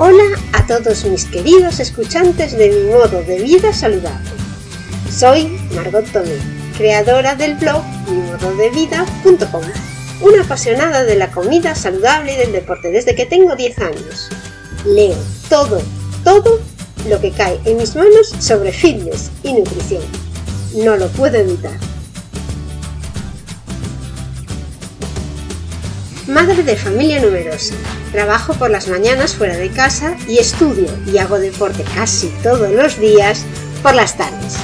Hola a todos mis queridos escuchantes de mi modo de vida saludable. Soy Margot Tomé, creadora del blog mimododevida.com, una apasionada de la comida saludable y del deporte desde que tengo 10 años. Leo todo, todo lo que cae en mis manos sobre fitness y nutrición. No lo puedo evitar. Madre de familia numerosa. Trabajo por las mañanas fuera de casa y estudio y hago deporte casi todos los días por las tardes.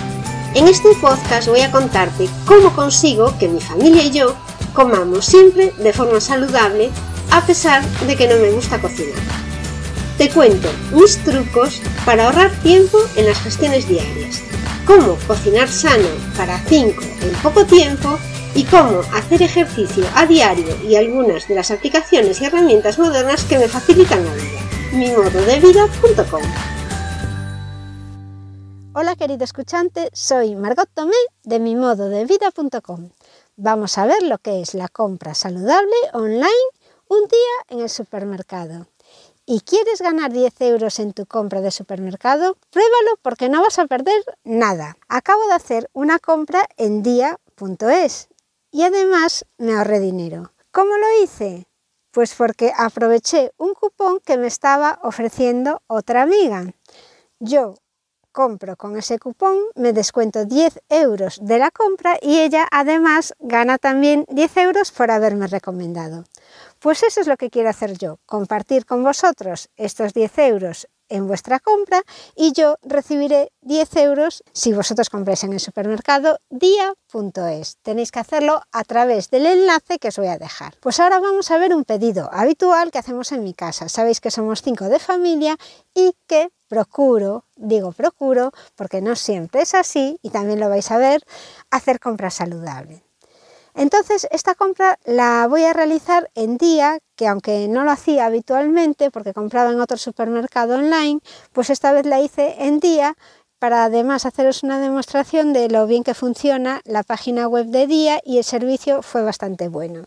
En este podcast voy a contarte cómo consigo que mi familia y yo comamos siempre de forma saludable a pesar de que no me gusta cocinar. Te cuento mis trucos para ahorrar tiempo en las gestiones diarias, cómo cocinar sano para 5 en poco tiempo y cómo hacer ejercicio a diario y algunas de las aplicaciones y herramientas modernas que me facilitan la vida. Mimododevida.com Hola querido escuchante, soy Margot Tomé de mimododevida.com. Vamos a ver lo que es la compra saludable online un día en el supermercado. ¿Y quieres ganar 10 euros en tu compra de supermercado? Pruébalo porque no vas a perder nada. Acabo de hacer una compra en día.es y además me ahorré dinero. ¿Cómo lo hice? Pues porque aproveché un cupón que me estaba ofreciendo otra amiga. Yo compro con ese cupón, me descuento 10 euros de la compra y ella además gana también 10 euros por haberme recomendado. Pues eso es lo que quiero hacer yo, compartir con vosotros estos 10 euros en vuestra compra y yo recibiré 10 euros si vosotros compráis en el supermercado día.es. Tenéis que hacerlo a través del enlace que os voy a dejar. Pues ahora vamos a ver un pedido habitual que hacemos en mi casa. Sabéis que somos cinco de familia y que procuro, digo procuro porque no siempre es así y también lo vais a ver, hacer compras saludables. Entonces esta compra la voy a realizar en día que aunque no lo hacía habitualmente porque compraba en otro supermercado online, pues esta vez la hice en día para además haceros una demostración de lo bien que funciona la página web de día y el servicio fue bastante bueno.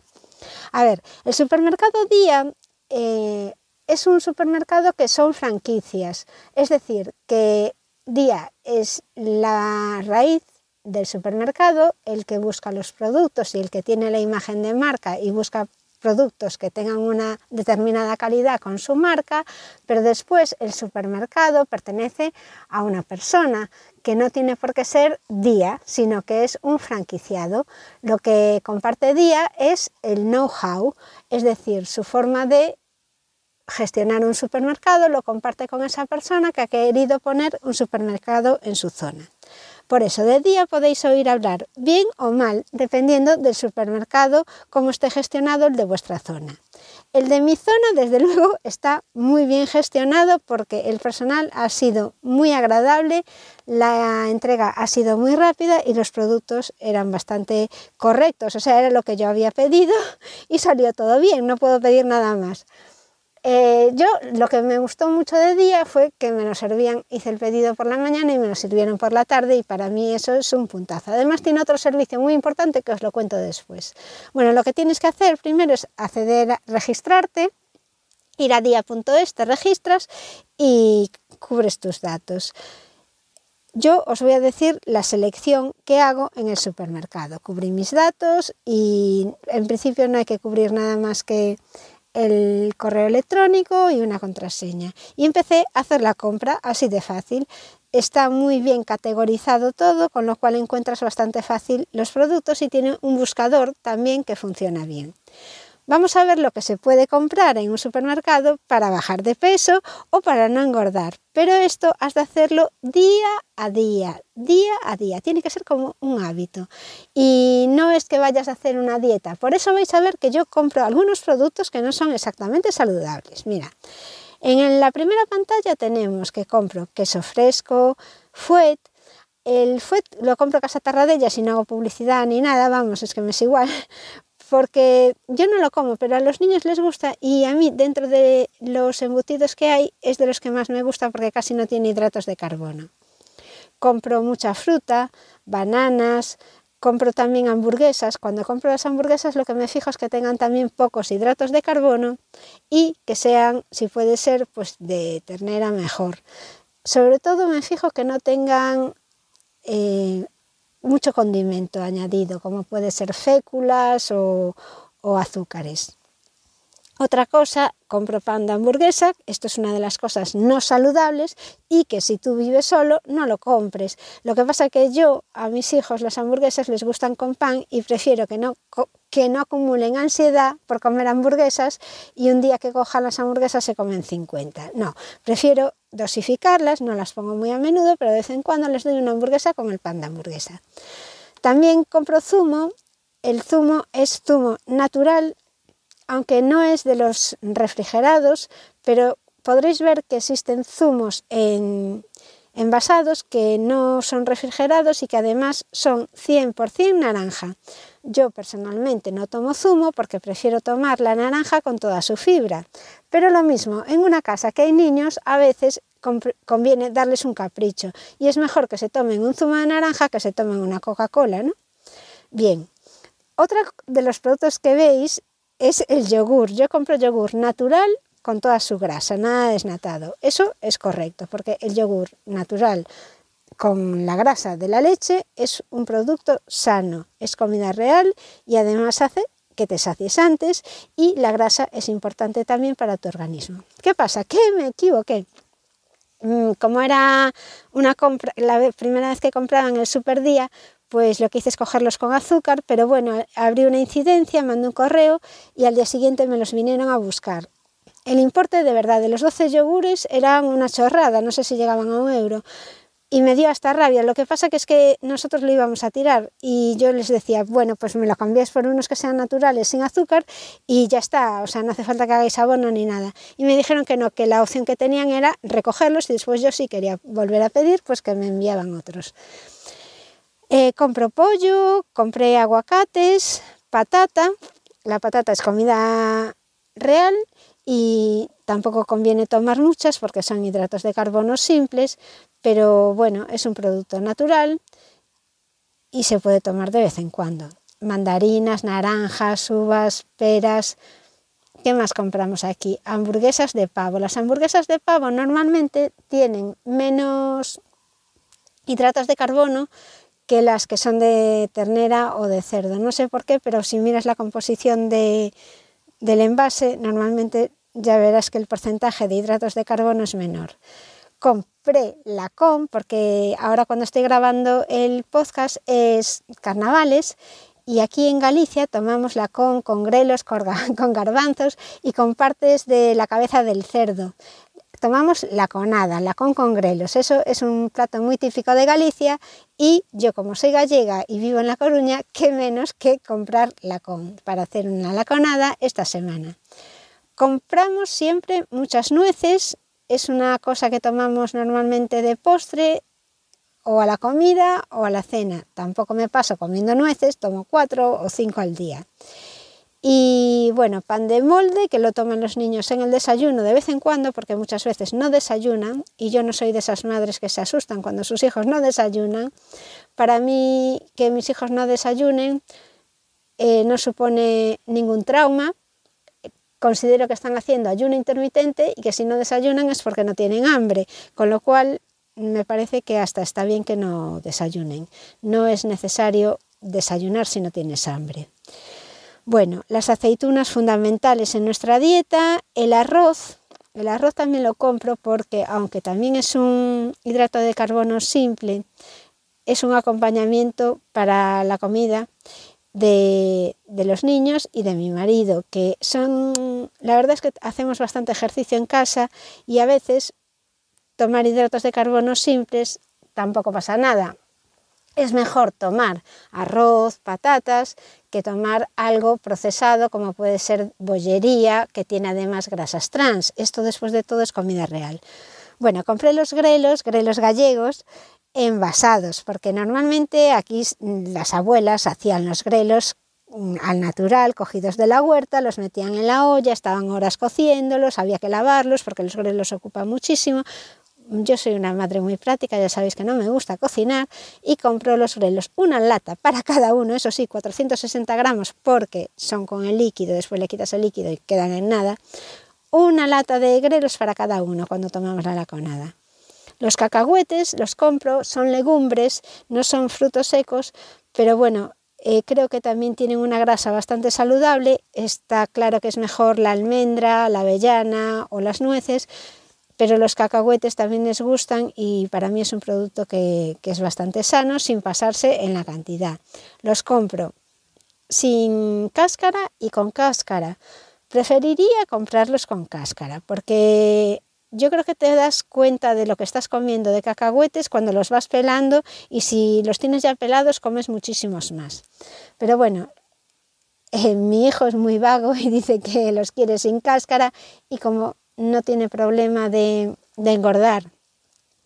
A ver, el supermercado día... Eh, es un supermercado que son franquicias, es decir, que Día es la raíz del supermercado, el que busca los productos y el que tiene la imagen de marca y busca productos que tengan una determinada calidad con su marca, pero después el supermercado pertenece a una persona que no tiene por qué ser Día, sino que es un franquiciado. Lo que comparte Día es el know-how, es decir, su forma de gestionar un supermercado lo comparte con esa persona que ha querido poner un supermercado en su zona. Por eso, de día podéis oír hablar bien o mal, dependiendo del supermercado, cómo esté gestionado el de vuestra zona. El de mi zona, desde luego, está muy bien gestionado porque el personal ha sido muy agradable, la entrega ha sido muy rápida y los productos eran bastante correctos. O sea, era lo que yo había pedido y salió todo bien, no puedo pedir nada más. Eh, yo lo que me gustó mucho de día fue que me lo servían, hice el pedido por la mañana y me lo sirvieron por la tarde y para mí eso es un puntazo. Además tiene otro servicio muy importante que os lo cuento después. Bueno, lo que tienes que hacer primero es acceder a registrarte, ir a día.es, te registras y cubres tus datos. Yo os voy a decir la selección que hago en el supermercado. Cubrí mis datos y en principio no hay que cubrir nada más que el correo electrónico y una contraseña. Y empecé a hacer la compra así de fácil. Está muy bien categorizado todo, con lo cual encuentras bastante fácil los productos y tiene un buscador también que funciona bien. Vamos a ver lo que se puede comprar en un supermercado para bajar de peso o para no engordar. Pero esto has de hacerlo día a día, día a día. Tiene que ser como un hábito. Y no es que vayas a hacer una dieta. Por eso vais a ver que yo compro algunos productos que no son exactamente saludables. Mira, en la primera pantalla tenemos que compro queso fresco, fuet, el fuet lo compro a Casa Tarradella si no hago publicidad ni nada, vamos, es que me es igual, porque yo no lo como, pero a los niños les gusta y a mí dentro de los embutidos que hay es de los que más me gusta porque casi no tiene hidratos de carbono. Compro mucha fruta, bananas, compro también hamburguesas. Cuando compro las hamburguesas lo que me fijo es que tengan también pocos hidratos de carbono y que sean, si puede ser, pues de ternera mejor. Sobre todo me fijo que no tengan eh, mucho condimento añadido, como puede ser féculas o, azúcares. Otra cosa, compro pan de hamburguesa, esto es una de las cosas no saludables y que si tú vives solo no lo compres. Lo que pasa que yo a mis hijos las hamburguesas les gustan con pan y prefiero que no, que no acumulen ansiedad por comer hamburguesas y un día que cojan las hamburguesas se comen 50. No, prefiero dosificarlas, no las pongo muy a menudo, pero de vez en cuando les doy una hamburguesa con el pan de hamburguesa. También compro zumo, el zumo es zumo natural, aunque no es de los refrigerados, pero podréis ver que existen zumos en, envasados que no son refrigerados y que además son 100% naranja. Yo personalmente no tomo zumo porque prefiero tomar la naranja con toda su fibra. Pero lo mismo, en una casa que hay niños a veces conviene darles un capricho y es mejor que se tomen un zumo de naranja que se tomen una Coca-Cola, ¿no? Bien, otro de los productos que veis es el yogur. Yo compro yogur natural con toda su grasa, nada desnatado. Eso es correcto, porque el yogur natural con la grasa de la leche es un producto sano, es comida real y además hace que te sacies antes y la grasa es importante también para tu organismo. ¿Qué pasa? ¿Qué? me equivoqué. Mm, como era una compra, la primera vez que compraban en el superdía, pues lo que hice es cogerlos con azúcar, pero bueno, abrí una incidencia, mandé un correo y al día siguiente me los vinieron a buscar. El importe de verdad de los 12 yogures era una chorrada, no sé si llegaban a un euro. Y me dio hasta rabia. Lo que pasa es que nosotros lo íbamos a tirar y yo les decía, bueno, pues me lo cambiáis por unos que sean naturales, sin azúcar y ya está. O sea, no hace falta que hagáis abono ni nada. Y me dijeron que no, que la opción que tenían era recogerlos y después yo sí quería volver a pedir, pues que me enviaban otros. Eh, pollo, compré aguacates, patata. La patata es comida real y tampoco conviene tomar muchas porque son hidratos de carbono simples, pero bueno, es un producto natural y se puede tomar de vez en cuando. Mandarinas, naranjas, uvas, peras. ¿Qué más compramos aquí? Hamburguesas de pavo. Las hamburguesas de pavo normalmente tienen menos hidratos de carbono que las que son de ternera o de cerdo. No sé por qué, pero si miras la composición del envase, normalmente ya verás que el porcentaje de hidratos de carbono es menor. Compré la con porque ahora cuando estoy grabando el podcast es carnavales y aquí en Galicia tomamos la con con grelos, con garbanzos y con partes de la cabeza del cerdo. Tomamos la conada, la con con grelos. Eso es un plato muy típico de Galicia y yo como soy gallega y vivo en La Coruña, qué menos que comprar la con para hacer una laconada esta semana. Compramos siempre muchas nueces, es una cosa que tomamos normalmente de postre o a la comida o a la cena. Tampoco me paso comiendo nueces, tomo cuatro o cinco al día. Y bueno, pan de molde que lo toman los niños en el desayuno de vez en cuando porque muchas veces no desayunan y yo no soy de esas madres que se asustan cuando sus hijos no desayunan. Para mí que mis hijos no desayunen eh, no supone ningún trauma considero que están haciendo ayuno intermitente y que si no desayunan es porque no tienen hambre, con lo cual me parece que hasta está bien que no desayunen. No es necesario desayunar si no tienes hambre. Bueno, las aceitunas fundamentales en nuestra dieta, el arroz, el arroz también lo compro porque aunque también es un hidrato de carbono simple, es un acompañamiento para la comida de, los niños y de mi marido, que son, la verdad es que hacemos bastante ejercicio en casa y a veces tomar hidratos de carbono simples tampoco pasa nada. Es mejor tomar arroz, patatas, que tomar algo procesado como puede ser bollería, que tiene además grasas trans. Esto después de todo es comida real. Bueno, compré los grelos, grelos gallegos, envasados, porque normalmente aquí las abuelas hacían los grelos mm, al natural, cogidos de la huerta, los metían en la olla, estaban horas cociéndolos, había que lavarlos porque los grelos ocupan muchísimo. Yo soy una madre muy práctica, ya sabéis que no me gusta cocinar y compro los grelos, una lata para cada uno, eso sí, 460 gramos porque son con el líquido, después le quitas el líquido y quedan en nada. Una lata de grelos para cada uno cuando tomamos la laconada. Los cacahuetes los compro, son legumbres, no son frutos secos, pero bueno, eh, creo que también tienen una grasa bastante saludable. Está claro que es mejor la almendra, la avellana o las nueces, pero los cacahuetes también les gustan y para mí es un producto que, que es bastante sano sin pasarse en la cantidad. Los compro sin cáscara y con cáscara. Preferiría comprarlos con cáscara porque yo creo que te das cuenta de lo que estás comiendo de cacahuetes cuando los vas pelando y si los tienes ya pelados comes muchísimos más. Pero bueno, eh, mi hijo es muy vago y dice que los quiere sin cáscara y como no tiene problema de engordar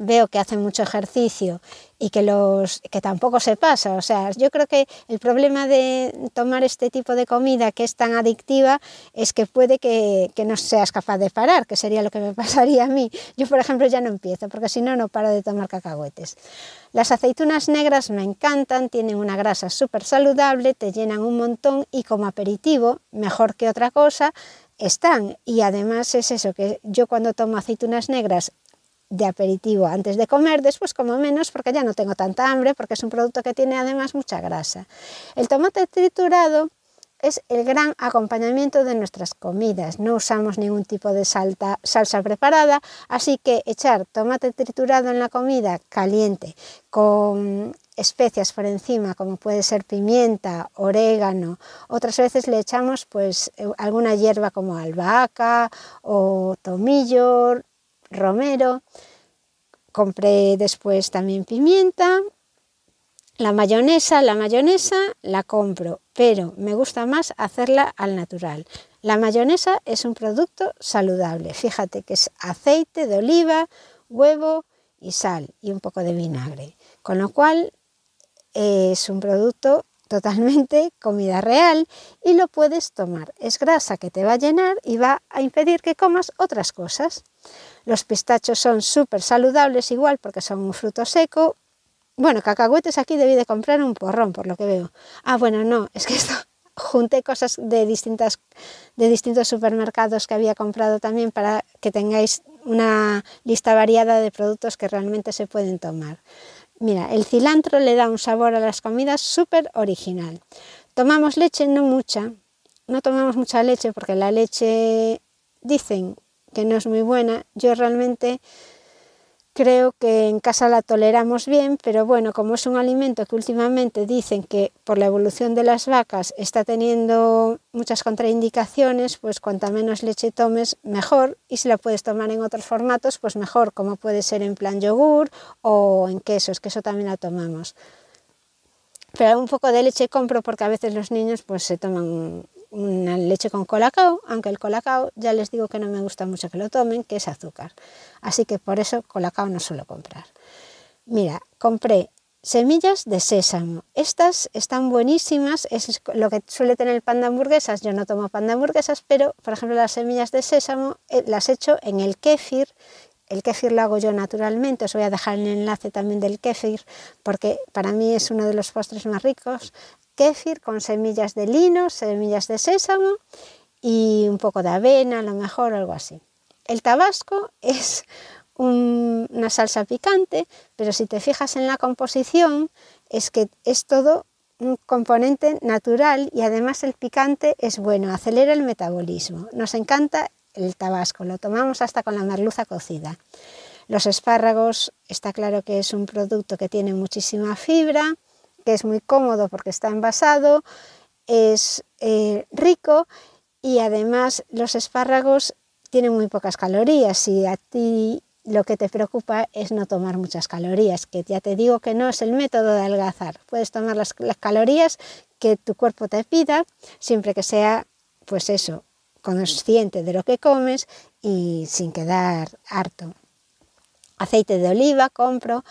veo que hace mucho ejercicio y que, los, que tampoco se pasa. O sea, yo creo que el problema de tomar este tipo de comida que es tan adictiva es que puede que, que no seas capaz de parar, que sería lo que me pasaría a mí. Yo, por ejemplo, ya no empiezo, porque si no, no paro de tomar cacahuetes. Las aceitunas negras me encantan, tienen una grasa súper saludable, te llenan un montón y como aperitivo, mejor que otra cosa, están. Y además es eso, que yo cuando tomo aceitunas negras de aperitivo antes de comer, después como menos porque ya no tengo tanta hambre, porque es un producto que tiene además mucha grasa. El tomate triturado es el gran acompañamiento de nuestras comidas. No usamos ningún tipo de salsa preparada, así que echar tomate triturado en la comida caliente con especias por encima, como puede ser pimienta, orégano. Otras veces le echamos pues eh, alguna hierba como albahaca o tomillo, romero, compré después también pimienta, la mayonesa, la mayonesa la compro, pero me gusta más hacerla al natural. La mayonesa es un producto saludable, fíjate que es aceite de oliva, huevo y sal y un poco de vinagre, con lo cual es un producto totalmente comida real y lo puedes tomar. Es grasa que te va a llenar y va a impedir que comas otras cosas. Los pistachos son súper saludables igual porque son un fruto seco. Bueno, cacahuetes aquí debí de comprar un porrón por lo que veo. Ah, bueno, no, es que esto junté cosas de, distintas, de distintos supermercados que había comprado también para que tengáis una lista variada de productos que realmente se pueden tomar. Mira, el cilantro le da un sabor a las comidas súper original. Tomamos leche, no mucha. No tomamos mucha leche porque la leche, dicen, que no es muy buena. Yo realmente creo que en casa la toleramos bien, pero bueno, como es un alimento que últimamente dicen que por la evolución de las vacas está teniendo muchas contraindicaciones, pues cuanta menos leche tomes, mejor. Y si la puedes tomar en otros formatos, pues mejor, como puede ser en plan yogur o en quesos, que eso también la tomamos. Pero un poco de leche compro porque a veces los niños pues se toman una leche con colacao, aunque el colacao ya les digo que no me gusta mucho que lo tomen, que es azúcar. Así que por eso colacao no suelo comprar. Mira, compré semillas de sésamo. Estas están buenísimas, es lo que suele tener el pan de hamburguesas. Yo no tomo pan de hamburguesas, pero por ejemplo las semillas de sésamo eh, las echo en el kéfir. El kefir lo hago yo naturalmente, os voy a dejar el enlace también del kefir porque para mí es uno de los postres más ricos con semillas de lino, semillas de sésamo y un poco de avena, a lo mejor, algo así. El tabasco es una salsa picante, pero si te fijas en la composición, es que es todo un componente natural y además el picante es bueno, acelera el metabolismo. Nos encanta el tabasco, lo tomamos hasta con la merluza cocida. Los espárragos, está claro que es un producto que tiene muchísima fibra, que es muy cómodo porque está envasado, es eh, rico y además los espárragos tienen muy pocas calorías. y a ti lo que te preocupa es no tomar muchas calorías, que ya te digo que no es el método de algazar, Puedes tomar las, las, calorías que tu cuerpo te pida, siempre que sea, pues eso, consciente de lo que comes y sin quedar harto. Aceite de oliva compro,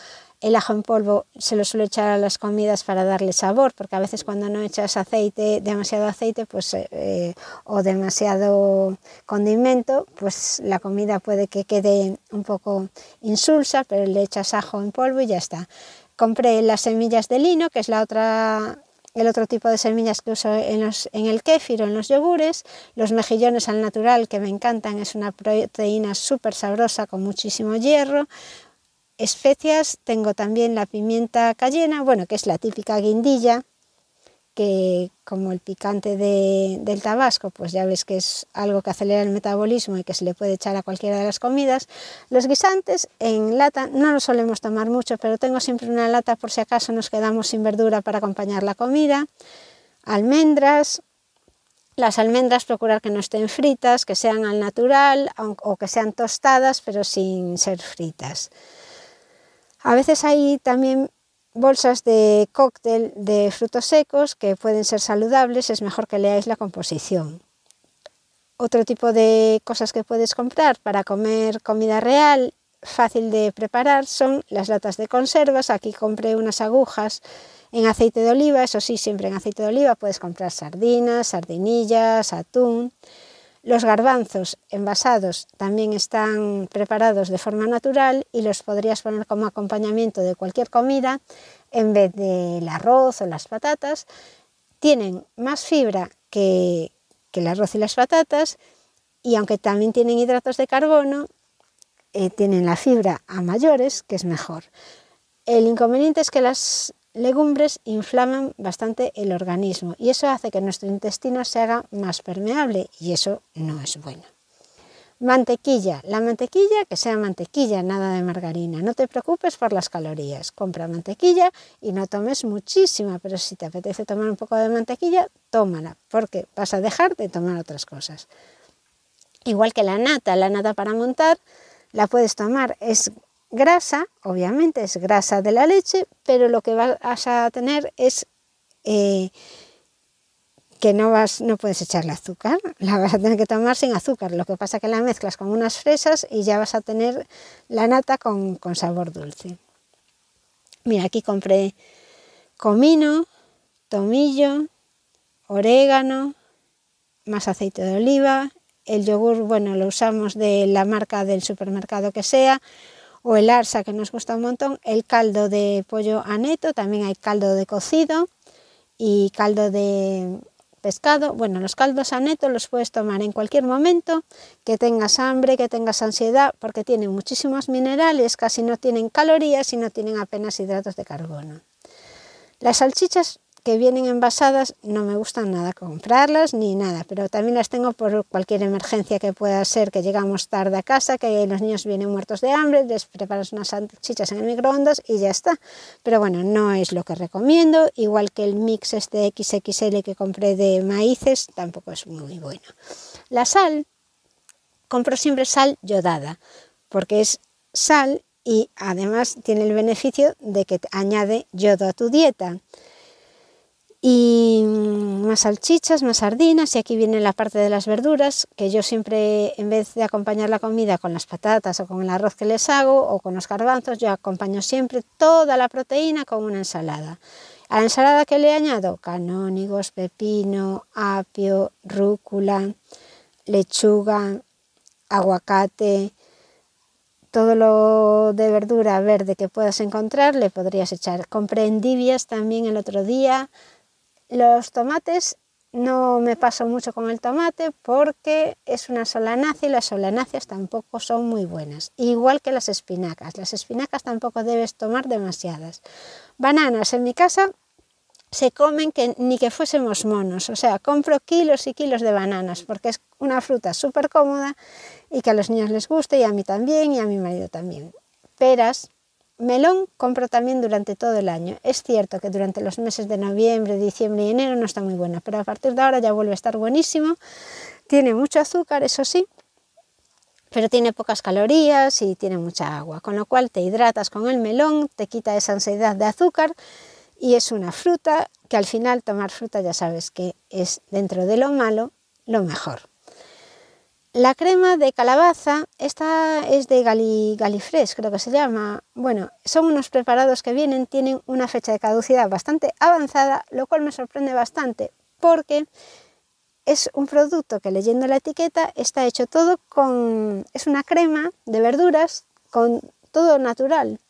el ajo en polvo se lo suelo echar a las comidas para darle sabor, porque a veces cuando no echas aceite, demasiado aceite pues, eh, eh, o demasiado condimento, pues la comida puede que quede un poco insulsa, pero le echas ajo en polvo y ya está. Compré las semillas de lino, que es la otra el otro tipo de semillas que uso en, en el kéfir o en los yogures, los mejillones al natural que me encantan, es una proteína súper sabrosa con muchísimo hierro, especias tengo también la pimienta cayena, bueno, que es la típica guindilla, que como el picante de, del tabasco, pues ya ves que es algo que acelera el metabolismo y que se le puede echar a cualquiera de las comidas. Los guisantes en lata no los solemos tomar mucho, pero tengo siempre una lata por si acaso nos quedamos sin verdura para acompañar la comida. Almendras, las almendras procurar que no estén fritas, que sean al natural o que sean tostadas, pero sin ser fritas. A veces hay también bolsas de cóctel de frutos secos que pueden ser saludables, es mejor que leáis la composición. Otro tipo de cosas que puedes comprar para comer comida real, fácil de preparar, son las latas de conservas. Aquí compré unas agujas en aceite de oliva, eso sí, siempre en aceite de oliva puedes comprar sardinas, sardinillas, atún. Los garbanzos envasados también están preparados de forma natural y los podrías poner como acompañamiento de cualquier comida en vez del arroz o las patatas. Tienen más fibra que, el arroz y las patatas y aunque también tienen hidratos de carbono, eh, tienen la fibra a mayores, que es mejor. El inconveniente es que las legumbres inflaman bastante el organismo y eso hace que nuestro intestino se haga más permeable y eso no es bueno. Mantequilla, la mantequilla que sea mantequilla, nada de margarina. No te preocupes por las calorías. Compra mantequilla y no tomes muchísima, pero si te apetece tomar un poco de mantequilla, tómala, porque vas a dejar de tomar otras cosas. Igual que la nata, la nata para montar, la puedes tomar, es grasa, obviamente es grasa de la leche, pero lo que vas a tener es eh, que no, vas, no puedes echarle azúcar, la vas a tener que tomar sin azúcar, lo que pasa es que la mezclas con unas fresas y ya vas a tener la nata con, con sabor dulce. Mira, aquí compré comino, tomillo, orégano, más aceite de oliva, el yogur, bueno, lo usamos de la marca del supermercado que sea, o el arsa que nos gusta un montón, el caldo de pollo aneto, también hay caldo de cocido y caldo de pescado. Bueno, los caldos aneto los puedes tomar en cualquier momento, que tengas hambre, que tengas ansiedad, porque tienen muchísimos minerales, casi no tienen calorías y no tienen apenas hidratos de carbono. Las salchichas que vienen envasadas no me gusta nada comprarlas ni nada, pero también las tengo por cualquier emergencia que pueda ser, que llegamos tarde a casa, que los niños vienen muertos de hambre, les preparas unas salchichas en el microondas y ya está. Pero bueno, no es lo que recomiendo, igual que el mix este XXL que compré de maíces, tampoco es muy bueno. La sal, compro siempre sal yodada, porque es sal y además tiene el beneficio de que añade yodo a tu dieta y mm, más salchichas, más sardinas y aquí viene la parte de las verduras que yo siempre en vez de acompañar la comida con las patatas o con el arroz que les hago o con los garbanzos yo acompaño siempre toda la proteína con una ensalada. A la ensalada que le añado canónigos, pepino, apio, rúcula, lechuga, aguacate, todo lo de verdura verde que puedas encontrar le podrías echar. Compré endivias también el otro día, los tomates no me paso mucho con el tomate porque es una solanácea y las solanáceas tampoco son muy buenas. Igual que las espinacas. Las espinacas tampoco debes tomar demasiadas. Bananas en mi casa se comen que, ni que fuésemos monos. O sea, compro kilos y kilos de bananas porque es una fruta súper cómoda y que a los niños les guste y a mí también y a mi marido también. Peras, melón compro también durante todo el año. Es cierto que durante los meses de noviembre, diciembre y enero no está muy buena, pero a partir de ahora ya vuelve a estar buenísimo. Tiene mucho azúcar, eso sí, pero tiene pocas calorías y tiene mucha agua, con lo cual te hidratas con el melón, te quita esa ansiedad de azúcar y es una fruta que al final tomar fruta ya sabes que es dentro de lo malo lo mejor. La crema de calabaza, esta es de Galifres, creo que se llama. Bueno, son unos preparados que vienen, tienen una fecha de caducidad bastante avanzada, lo cual me sorprende bastante porque es un producto que leyendo la etiqueta está hecho todo con... es una crema de verduras con todo natural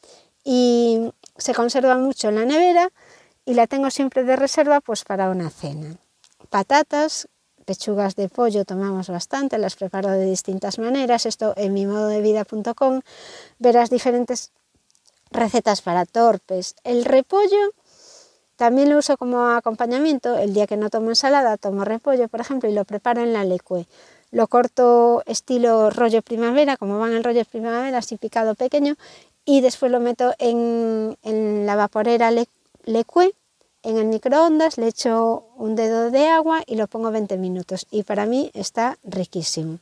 y se conserva mucho en la nevera y la tengo siempre de reserva pues para una cena. Patatas, Lechugas de pollo tomamos bastante, las preparo de distintas maneras. Esto en mi modo de vida.com verás diferentes recetas para torpes. El repollo también lo uso como acompañamiento. El día que no tomo ensalada, tomo repollo, por ejemplo, y lo preparo en la lecue. Lo corto estilo rollo primavera, como van el rollo primavera, así picado pequeño, y después lo meto en, en la vaporera lecue en el microondas, le echo un dedo de agua y lo pongo 20 minutos. Y para mí está riquísimo.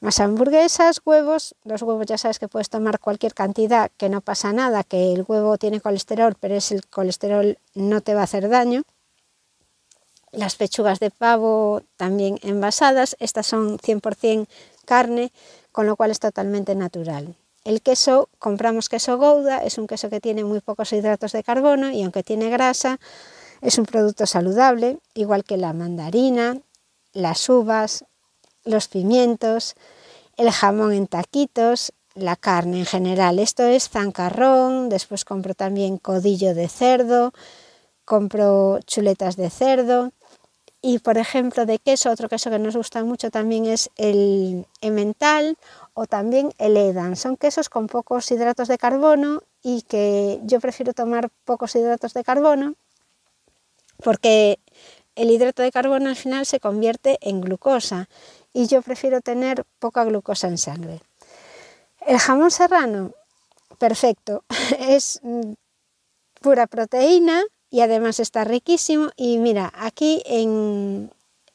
Más hamburguesas, huevos. Los huevos ya sabes que puedes tomar cualquier cantidad, que no pasa nada, que el huevo tiene colesterol, pero es el colesterol no te va a hacer daño. Las pechugas de pavo también envasadas. Estas son 100% carne, con lo cual es totalmente natural. El queso, compramos queso Gouda, es un queso que tiene muy pocos hidratos de carbono y aunque tiene grasa, es un producto saludable, igual que la mandarina, las uvas, los pimientos, el jamón en taquitos, la carne en general. Esto es zancarrón, después compro también codillo de cerdo, compro chuletas de cerdo, y por ejemplo, de queso, otro queso que nos gusta mucho también es el emmental o también el edam. Son quesos con pocos hidratos de carbono y que yo prefiero tomar pocos hidratos de carbono porque el hidrato de carbono al final se convierte en glucosa y yo prefiero tener poca glucosa en sangre. El jamón serrano, perfecto, es mm, pura proteína, y además está riquísimo. Y mira, aquí en,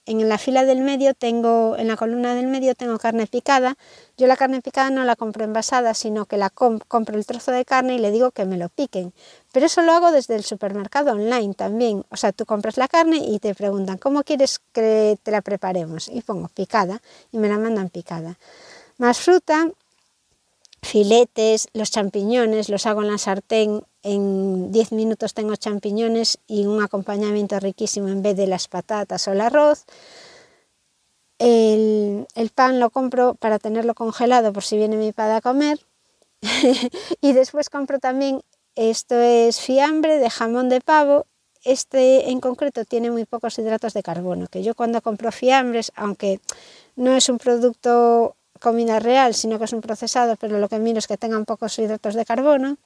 la fila del medio tengo, en la columna del medio tengo carne picada. Yo la carne picada no la compro envasada, sino que la compro el trozo de carne y le digo que me lo piquen. Pero eso lo hago desde el supermercado online también. O sea, tú compras la carne y te preguntan, ¿cómo quieres que te la preparemos? Y pongo picada y me la mandan picada. Más fruta, filetes, los champiñones, los hago en la sartén, en 10 minutos tengo champiñones y un acompañamiento riquísimo en vez de las patatas o el arroz. El, pan lo compro para tenerlo congelado por si viene mi padre a comer. y después compro también, esto es fiambre de jamón de pavo. Este en concreto tiene muy pocos hidratos de carbono, que yo cuando compro fiambres, aunque no es un producto comida real, sino que es un procesado, pero lo que miro es que tengan pocos hidratos de carbono.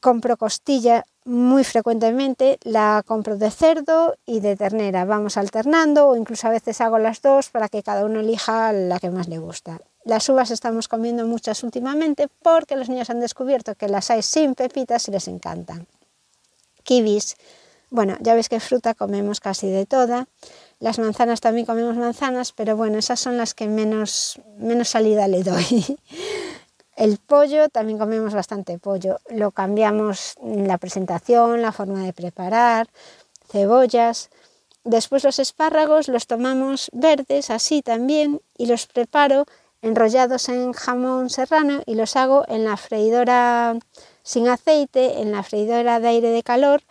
Compro costilla muy frecuentemente, la compro de cerdo y de ternera. Vamos alternando o incluso a veces hago las dos para que cada uno elija la que más le gusta. Las uvas estamos comiendo muchas últimamente porque los niños han descubierto que las hay sin pepitas y les encantan. Kiwis. Bueno, ya veis que fruta comemos casi de toda. Las manzanas también comemos manzanas, pero bueno, esas son las que menos, menos salida le doy. El pollo, también comemos bastante pollo. Lo cambiamos la presentación, la forma de preparar, cebollas. Después los espárragos los tomamos verdes, así también, y los preparo enrollados en jamón serrano y los hago en la freidora sin aceite, en la freidora de aire de calor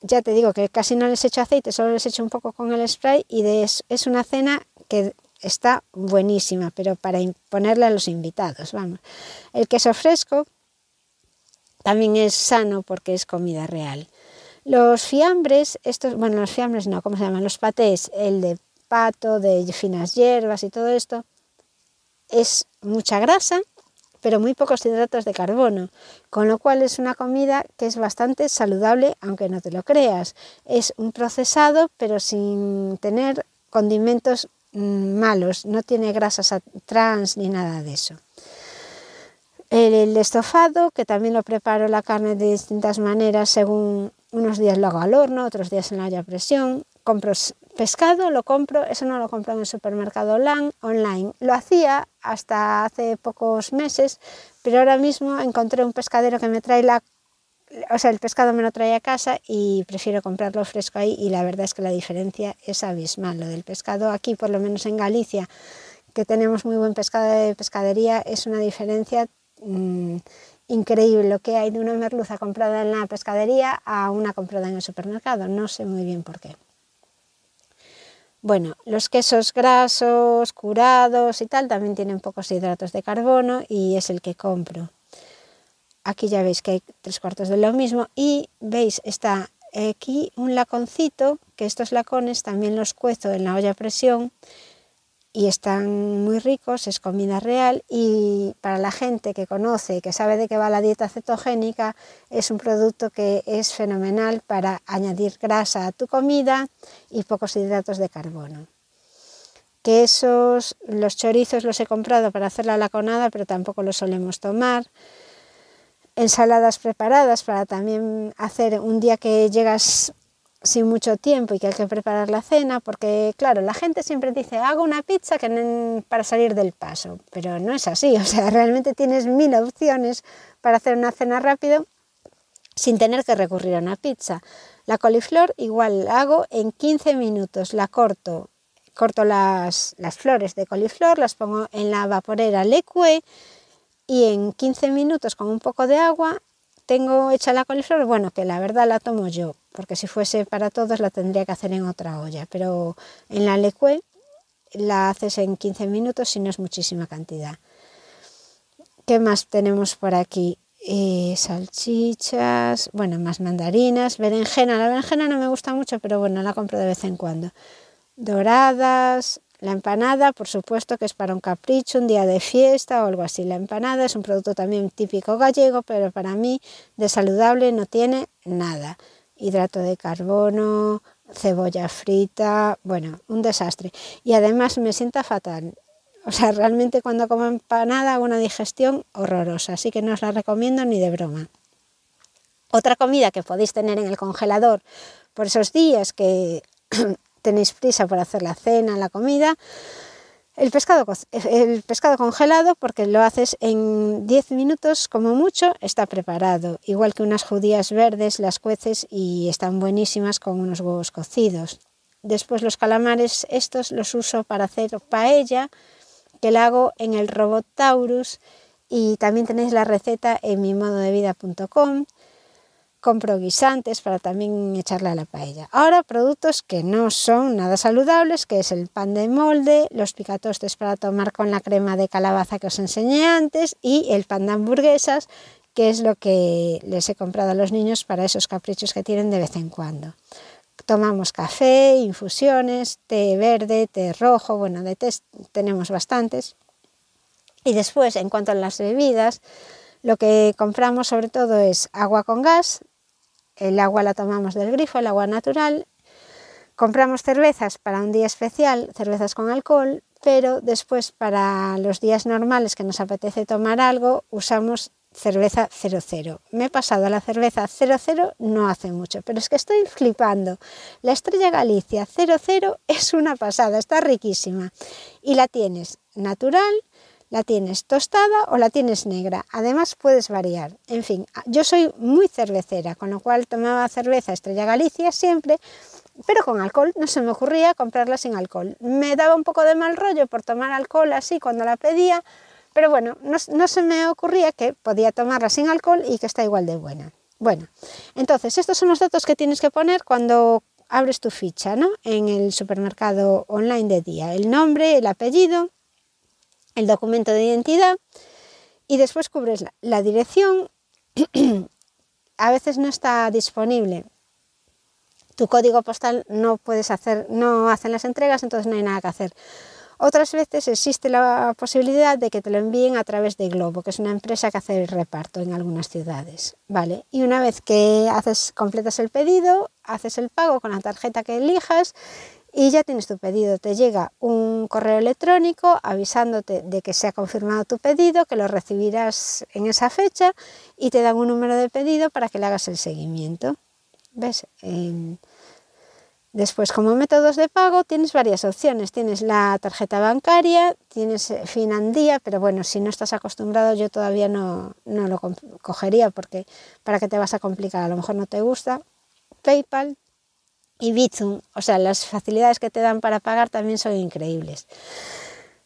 ya te digo que casi no les echo aceite, solo les echo un poco con el spray y de es una cena que está buenísima, pero para imponerle a los invitados, vamos. El queso fresco también es sano porque es comida real. Los fiambres, estos, bueno, los fiambres no, ¿cómo se llaman? Los patés, el de pato, de finas hierbas y todo esto, es mucha grasa, pero muy pocos hidratos de carbono, con lo cual es una comida que es bastante saludable, aunque no te lo creas. Es un procesado, pero sin tener condimentos mm, malos, no tiene grasas trans ni nada de eso. El estofado, que también lo preparo la carne de distintas maneras, según unos días lo hago al horno, otros días en la olla a presión, compro pescado lo compro, eso no lo compro en el supermercado online, lo hacía hasta hace pocos meses, pero ahora mismo encontré un pescadero que me trae la... O sea, el pescado me lo trae a casa y prefiero comprarlo fresco ahí y la verdad es que la diferencia es abismal. Lo del pescado aquí, por lo menos en Galicia, que tenemos muy buen pescado de pescadería, es una diferencia mm, increíble lo que hay de una merluza comprada en la pescadería a una comprada en el supermercado. No sé muy bien por qué. Bueno, los quesos grasos, curados y tal también tienen pocos hidratos de carbono y es el que compro. Aquí ya veis que hay tres cuartos de lo mismo y veis, está aquí un laconcito, que estos lacones también los cuezo en la olla a presión y están muy ricos, es comida real y para la gente que conoce y que sabe de qué va la dieta cetogénica es un producto que es fenomenal para añadir grasa a tu comida y pocos hidratos de carbono. Quesos, los chorizos los he comprado para hacer la laconada, pero tampoco los solemos tomar. Ensaladas preparadas para también hacer un día que llegas sin mucho tiempo y que hay que preparar la cena, porque claro, la gente siempre dice, hago una pizza que para salir del paso, pero no es así, o sea, realmente tienes mil opciones para hacer una cena rápido sin tener que recurrir a una pizza. La coliflor igual la hago en 15 minutos, la corto, corto las, las flores de coliflor, las pongo en la vaporera lecue y en 15 minutos con un poco de agua tengo hecha la coliflor, bueno, que la verdad la tomo yo, porque si fuese para todos la tendría que hacer en otra olla, pero en la lecue la haces en 15 minutos si no es muchísima cantidad. ¿Qué más tenemos por aquí? Eh, salchichas, bueno, más mandarinas, berenjena. La berenjena no me gusta mucho, pero bueno, la compro de vez en cuando. Doradas, la empanada, por supuesto que es para un capricho, un día de fiesta o algo así. La empanada es un producto también típico gallego, pero para mí de saludable no tiene nada hidrato de carbono, cebolla frita, bueno, un desastre. Y además me sienta fatal. O sea, realmente cuando como empanada hago una digestión horrorosa, así que no os la recomiendo ni de broma. Otra comida que podéis tener en el congelador por esos días que tenéis prisa por hacer la cena, la comida, el pescado, el pescado congelado, porque lo haces en 10 minutos como mucho, está preparado. Igual que unas judías verdes, las cueces y están buenísimas con unos huevos cocidos. Después los calamares, estos los uso para hacer paella, que la hago en el robot Taurus. Y también tenéis la receta en mimododevida.com compro para también echarle a la paella. Ahora productos que no son nada saludables, que es el pan de molde, los picatostes para tomar con la crema de calabaza que os enseñé antes y el pan de hamburguesas, que es lo que les he comprado a los niños para esos caprichos que tienen de vez en cuando. Tomamos café, infusiones, té verde, té rojo, bueno, de té tenemos bastantes. Y después, en cuanto a las bebidas, lo que compramos sobre todo es agua con gas, el agua la tomamos del grifo, el agua natural. Compramos cervezas para un día especial, cervezas con alcohol, pero después para los días normales que nos apetece tomar algo usamos cerveza 00. Me he pasado a la cerveza 00 no hace mucho, pero es que estoy flipando. La Estrella Galicia 00 es una pasada, está riquísima. Y la tienes natural, la tienes tostada o la tienes negra. Además puedes variar. En fin, yo soy muy cervecera, con lo cual tomaba cerveza Estrella Galicia siempre, pero con alcohol. No se me ocurría comprarla sin alcohol. Me daba un poco de mal rollo por tomar alcohol así cuando la pedía, pero bueno, no, se me ocurría que podía tomarla sin alcohol y que está igual de buena. Bueno, entonces estos son los datos que tienes que poner cuando abres tu ficha ¿no? en el supermercado online de día. El nombre, el apellido, el documento de identidad y después cubres la, dirección. a veces no está disponible tu código postal, no puedes hacer, no hacen las entregas, entonces no hay nada que hacer. Otras veces existe la posibilidad de que te lo envíen a través de Globo, que es una empresa que hace el reparto en algunas ciudades, ¿vale? Y una vez que haces completas el pedido, haces el pago con la tarjeta que elijas y ya tienes tu pedido. Te llega un correo electrónico avisándote de que se ha confirmado tu pedido, que lo recibirás en esa fecha y te dan un número de pedido para que le hagas el seguimiento. ¿Ves? Em, después, como métodos de pago, tienes varias opciones. Tienes la tarjeta bancaria, tienes eh, Finandía, pero bueno, si no estás acostumbrado yo todavía no, no lo cogería porque para qué te vas a complicar, a lo mejor no te gusta. PayPal, y Bizum, o sea, las facilidades que te dan para pagar también son increíbles.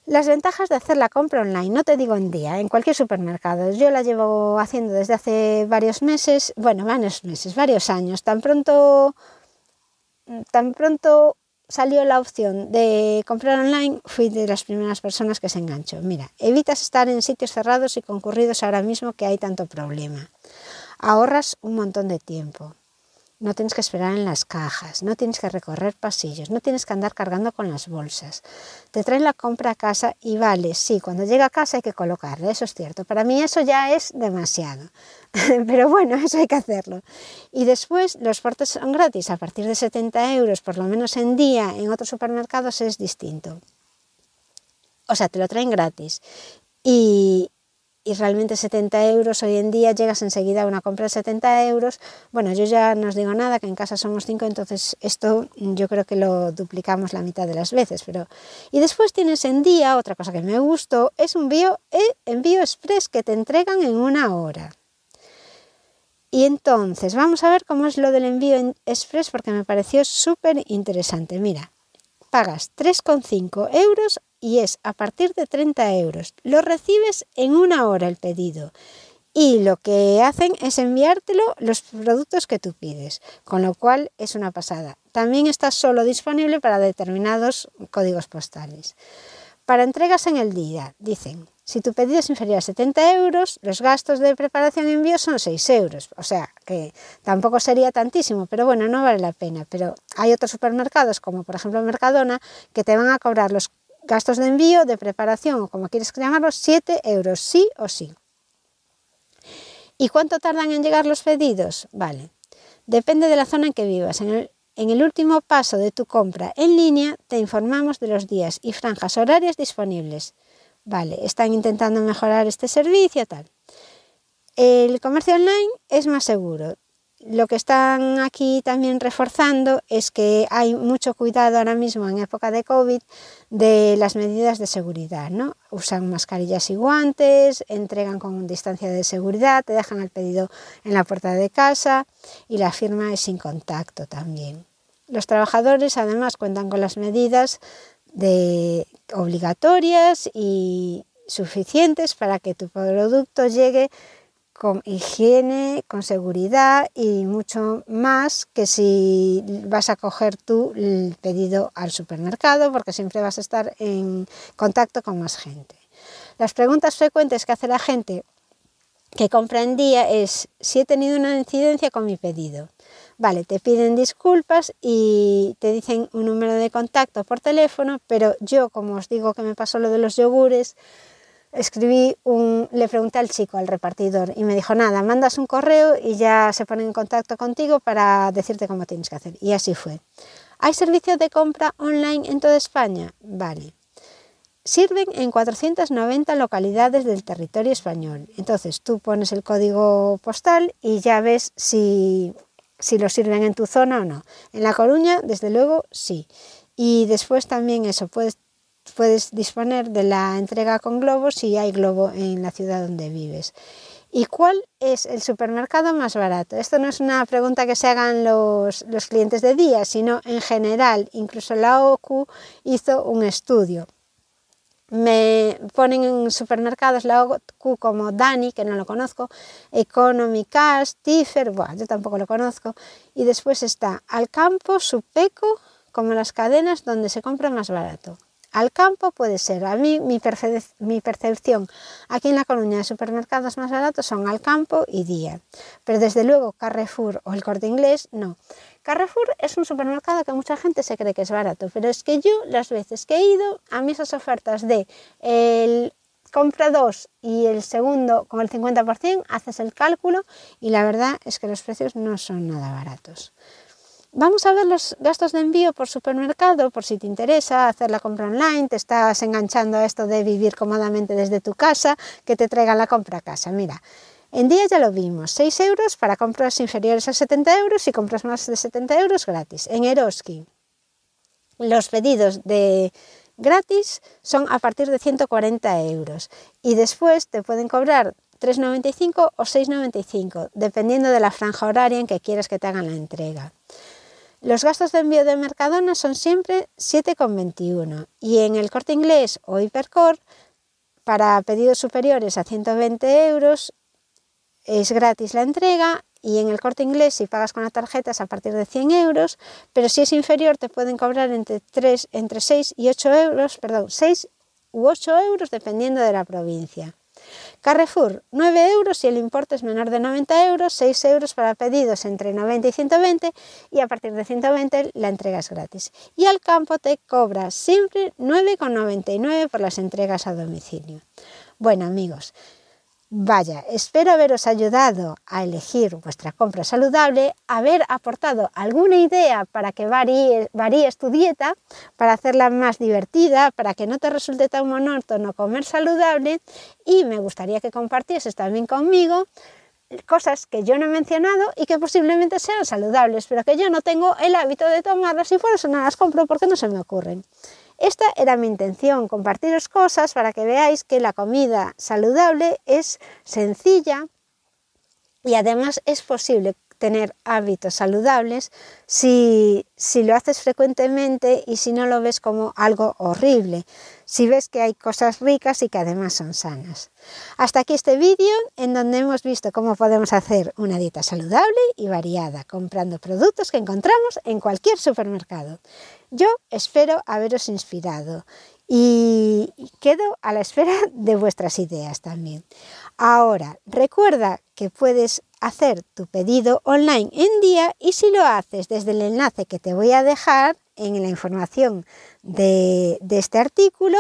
Las ventajas de hacer la compra online, no te digo en día, en cualquier supermercado. Yo la llevo haciendo desde hace varios meses, bueno, varios meses, varios años. Tan pronto, tan pronto salió la opción de comprar online, fui de las primeras personas que se enganchó. Mira, evitas estar en sitios cerrados y concurridos ahora mismo que hay tanto problema. Ahorras un montón de tiempo. No tienes que esperar en las cajas, no tienes que recorrer pasillos, no tienes que andar cargando con las bolsas. Te traen la compra a casa y vale, sí, cuando llega a casa hay que colocarla, eso es cierto. Para mí eso ya es demasiado. Pero bueno, eso hay que hacerlo. Y después los portes son gratis, a partir de 70 euros, por lo menos en día, en otros supermercados es distinto. O sea, te lo traen gratis. Y, y realmente 70 euros hoy en día llegas enseguida a una compra de 70 euros. Bueno, yo ya no os digo nada, que en casa somos 5, entonces esto yo creo que lo duplicamos la mitad de las veces. Pero... Y después tienes en día, otra cosa que me gustó, es un envío, envío eh, express que te entregan en una hora. Y entonces, vamos a ver cómo es lo del envío en express porque me pareció súper interesante. Mira, pagas 3,5 euros y es a partir de 30 euros. Lo recibes en una hora el pedido y lo que hacen es enviártelo los productos que tú pides, con lo cual es una pasada. También está solo disponible para determinados códigos postales. Para entregas en el día, dicen, si tu pedido es inferior a 70 euros, los gastos de preparación y envío son 6 euros, o sea que tampoco sería tantísimo, pero bueno, no vale la pena. Pero hay otros supermercados, como por ejemplo Mercadona, que te van a cobrar los gastos de envío, de preparación o como quieres llamarlo, 7 euros, sí o sí. ¿Y cuánto tardan en llegar los pedidos? Vale, depende de la zona en que vivas. En el, último paso de tu compra en línea te informamos de los días y franjas horarias disponibles. Vale, están intentando mejorar este servicio, tal. El comercio online es más seguro. Lo que están aquí también reforzando es que hay mucho cuidado ahora mismo en época de COVID de las medidas de seguridad. ¿no? Usan mascarillas y guantes, entregan con distancia de seguridad, te dejan el pedido en la puerta de casa y la firma es sin contacto también. Los trabajadores además cuentan con las medidas de obligatorias y suficientes para que tu producto llegue con higiene, con seguridad y mucho más que si vas a coger tú el pedido al supermercado, porque siempre vas a estar en contacto con más gente. Las preguntas frecuentes que hace la gente que comprendía es si he tenido una incidencia con mi pedido. Vale, te piden disculpas y te dicen un número de contacto por teléfono, pero yo, como os digo que me pasó lo de los yogures, escribí un, le pregunté al chico, al repartidor, y me dijo, nada, mandas un correo y ya se ponen en contacto contigo para decirte cómo tienes que hacer. Y así fue. ¿Hay servicios de compra online en toda España? Vale. Sirven en 490 localidades del territorio español. Entonces tú pones el código postal y ya ves si, si lo sirven en tu zona o no. En La Coruña, desde luego, sí. Y después también eso, puedes puedes disponer de la entrega con globo si hay globo en la ciudad donde vives. ¿Y cuál es el supermercado más barato? Esto no es una pregunta que se hagan los, clientes de día, sino en general. Incluso la OCU hizo un estudio me ponen en supermercados la OQ como Dani, que no lo conozco, Economy Cash, Tiffer, yo tampoco lo conozco, y después está Alcampo, Supeco, como las cadenas donde se compra más barato al campo puede ser. A mí mi, percepción aquí en La colonia de supermercados más baratos son al campo y día. Pero desde luego Carrefour o el corte inglés no. Carrefour es un supermercado que mucha gente se cree que es barato, pero es que yo las veces que he ido a mis esas ofertas de el compra dos y el segundo con el 50% haces el cálculo y la verdad es que los precios no son nada baratos. Vamos a ver los gastos de envío por supermercado, por si te interesa hacer la compra online, te estás enganchando a esto de vivir cómodamente desde tu casa, que te traigan la compra a casa. Mira, en día ya lo vimos, 6 euros para compras inferiores a 70 euros y compras más de 70 euros gratis. En Eroski, los pedidos de gratis son a partir de 140 euros y después te pueden cobrar 3,95 o 6,95, dependiendo de la franja horaria en que quieras que te hagan la entrega. Los gastos de envío de Mercadona son siempre 7,21 y en el corte inglés o Hipercore para pedidos superiores a 120 euros, es gratis la entrega y en el corte inglés si pagas con la tarjeta es a partir de 100 euros, pero si es inferior te pueden cobrar entre, 3, entre 6 y 8 euros, perdón, 6 u 8 euros dependiendo de la provincia. Carrefour, 9 euros si el importe es menor de 90 euros, 6 euros para pedidos entre 90 y 120 y a partir de 120 la entrega es gratis. Y al campo te cobra siempre 9,99 por las entregas a domicilio. Bueno amigos, Vaya, espero haberos ayudado a elegir vuestra compra saludable, haber aportado alguna idea para que varíes, tu dieta, para hacerla más divertida, para que no te resulte tan monótono comer saludable y me gustaría que compartieses también conmigo cosas que yo no he mencionado y que posiblemente sean saludables, pero que yo no tengo el hábito de tomarlas y por eso no las compro porque no se me ocurren. Esta era mi intención, compartiros cosas para que veáis que la comida saludable es sencilla y además es posible tener hábitos saludables si, si, lo haces frecuentemente y si no lo ves como algo horrible, si ves que hay cosas ricas y que además son sanas. Hasta aquí este vídeo en donde hemos visto cómo podemos hacer una dieta saludable y variada comprando productos que encontramos en cualquier supermercado. Yo espero haberos inspirado y quedo a la espera de vuestras ideas también. Ahora, recuerda que puedes hacer tu pedido online en día y si lo haces desde el enlace que te voy a dejar en la información de, de este artículo,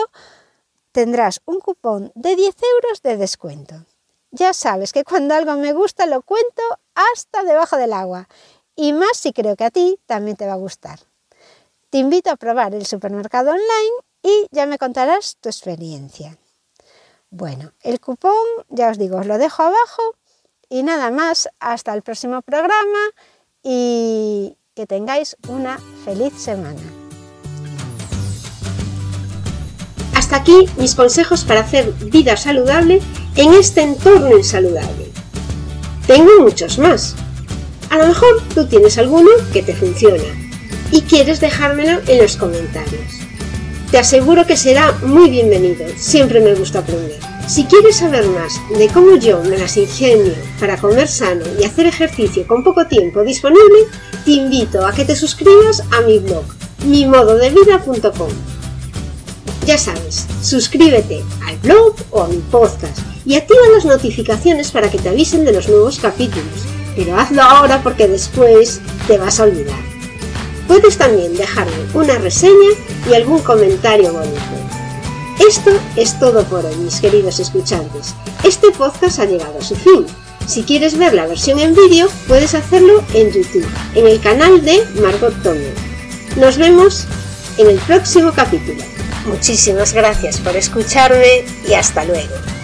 tendrás un cupón de 10 euros de descuento. Ya sabes que cuando algo me gusta lo cuento hasta debajo del agua y más si creo que a ti también te va a gustar. Te invito a probar el supermercado online y ya me contarás tu experiencia. Bueno, el cupón, ya os digo, os lo dejo abajo y nada más, hasta el próximo programa y que tengáis una feliz semana. Hasta aquí mis consejos para hacer vida saludable en este entorno saludable. Tengo muchos más. A lo mejor tú tienes alguno que te funcione y quieres dejármelo en los comentarios. Te aseguro que será muy bienvenido, siempre me gusta aprender. Si quieres saber más de cómo yo me las ingenio para comer sano y hacer ejercicio con poco tiempo disponible, te invito a que te suscribas a mi blog, mimododevida.com. Ya sabes, suscríbete al blog o a mi podcast y activa las notificaciones para que te avisen de los nuevos capítulos. Pero hazlo ahora porque después te vas a olvidar. Puedes también dejarme una reseña y algún comentario bonito. Esto es todo por hoy, mis queridos escuchantes. Este podcast ha llegado a su fin. Si quieres ver la versión en vídeo, puedes hacerlo en YouTube, en el canal de Margot Tony. Nos vemos en el próximo capítulo. Muchísimas gracias por escucharme y hasta luego.